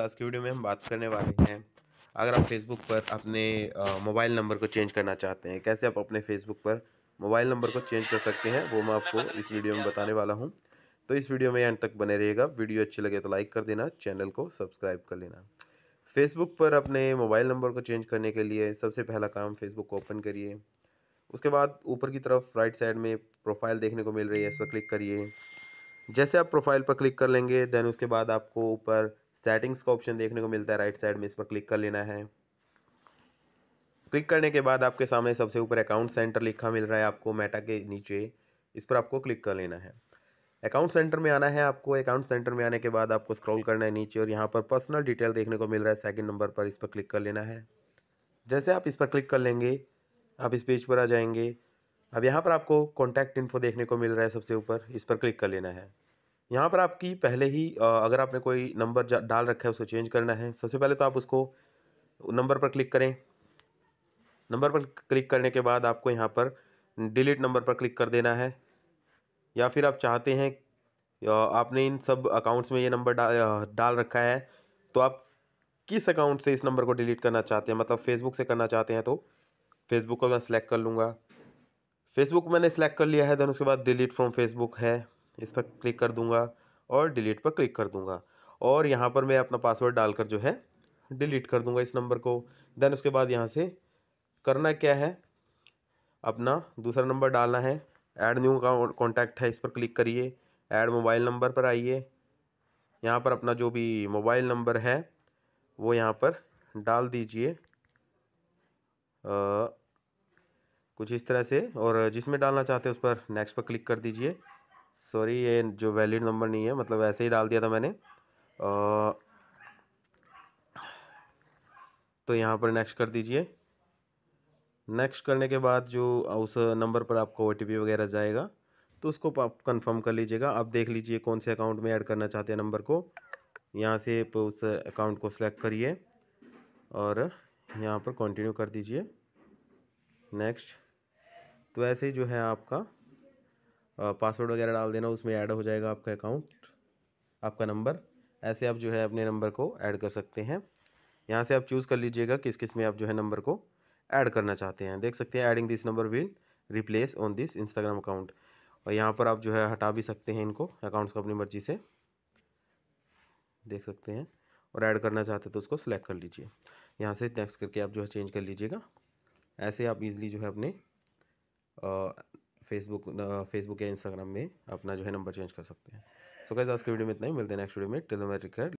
आज के वीडियो में हम बात करने वाले हैं अगर आप फेसबुक पर अपने मोबाइल नंबर को चेंज करना चाहते हैं कैसे आप अपने फेसबुक पर मोबाइल नंबर को चेंज कर सकते हैं वो मैं आपको इस वीडियो में बताने वाला हूँ तो इस वीडियो में एंड तक बने रहिएगा वीडियो अच्छी लगे तो लाइक कर देना चैनल को सब्सक्राइब कर लेना फेसबुक पर अपने मोबाइल नंबर को चेंज करने के लिए सबसे पहला काम फेसबुक को ओपन करिए उसके बाद ऊपर की तरफ राइट साइड में प्रोफाइल देखने को मिल रही है इस पर क्लिक करिए जैसे आप प्रोफाइल पर क्लिक कर लेंगे देन उसके बाद आपको ऊपर सेटिंग्स का ऑप्शन देखने को मिलता है राइट साइड में इस पर क्लिक कर लेना है क्लिक करने के बाद आपके सामने सबसे ऊपर अकाउंट सेंटर लिखा मिल रहा है आपको मेटा के नीचे इस पर आपको क्लिक कर लेना है अकाउंट सेंटर में आना है आपको अकाउंट सेंटर में आने के बाद आपको स्क्रॉल करना है नीचे और यहाँ पर पर्सनल डिटेल देखने को मिल रहा है सेकंड नंबर पर इस पर क्लिक कर लेना है जैसे आप इस पर क्लिक कर लेंगे आप इस पेज पर आ जाएंगे अब यहाँ पर आपको कॉन्टैक्ट इन्फो देखने को मिल रहा है सबसे ऊपर इस पर क्लिक कर लेना है यहाँ पर आपकी पहले ही अगर आपने कोई नंबर डाल रखा है उसको चेंज करना है सबसे पहले तो आप उसको नंबर पर क्लिक करें नंबर पर क्लिक करने के बाद आपको यहाँ पर डिलीट नंबर पर क्लिक कर देना है या फिर आप चाहते हैं आपने इन सब अकाउंट्स में ये नंबर डाल रखा है तो आप किस अकाउंट से इस नंबर को डिलीट करना चाहते हैं मतलब फेसबुक से करना चाहते हैं तो फेसबुक को मैं सिलेक्ट कर लूँगा फेसबुक मैंने सेलेक्ट कर लिया है देन उसके बाद डिलीट फ्रॉम फेसबुक है इस पर क्लिक कर दूंगा और डिलीट पर क्लिक कर दूंगा और यहाँ पर मैं अपना पासवर्ड डालकर जो है डिलीट कर दूंगा इस नंबर को देन उसके बाद यहाँ से करना क्या है अपना दूसरा नंबर डालना है ऐड न्यू कॉन्टैक्ट है इस पर क्लिक करिए ऐड मोबाइल नंबर पर आइए यहाँ पर अपना जो भी मोबाइल नंबर है वो यहाँ पर डाल दीजिए कुछ इस तरह से और जिसमें डालना चाहते हैं उस पर नेक्स्ट पर क्लिक कर दीजिए सॉरी ये जो वैलिड नंबर नहीं है मतलब ऐसे ही डाल दिया था मैंने आ, तो यहाँ पर नेक्स्ट कर दीजिए नेक्स्ट करने के बाद जो उस नंबर पर आपको ओ वगैरह जाएगा तो उसको आप कंफर्म कर लीजिएगा आप देख लीजिए कौन से अकाउंट में ऐड करना चाहते हैं नंबर को यहाँ से उस अकाउंट को सिलेक्ट करिए और यहाँ पर कंटिन्यू कर दीजिए नेक्स्ट तो ऐसे ही जो है आपका पासवर्ड वगैरह डाल देना उसमें ऐड हो जाएगा आपका अकाउंट आपका नंबर ऐसे आप जो है अपने नंबर को ऐड कर सकते हैं यहाँ से आप चूज़ कर लीजिएगा किस किस में आप जो है नंबर को ऐड करना चाहते हैं देख सकते हैं adding this number will replace on this Instagram account और यहाँ पर आप जो है हटा भी सकते हैं इनको अकाउंट्स को अपनी मर्जी से देख सकते हैं और ऐड करना चाहते हैं तो उसको सेलेक्ट कर लीजिए यहाँ से नेक्स्ट करके आप जो है चेंज कर लीजिएगा ऐसे आप इजीली जो है अपने फेसबुक फेसबुक या इंस्टाग्राम में अपना जो है नंबर चेंज कर सकते हैं सो कैसे गैस आज के वीडियो में इतना ही मिलते हैं नेक्स्ट वीडियो में टिल मैं रिकॉर्ड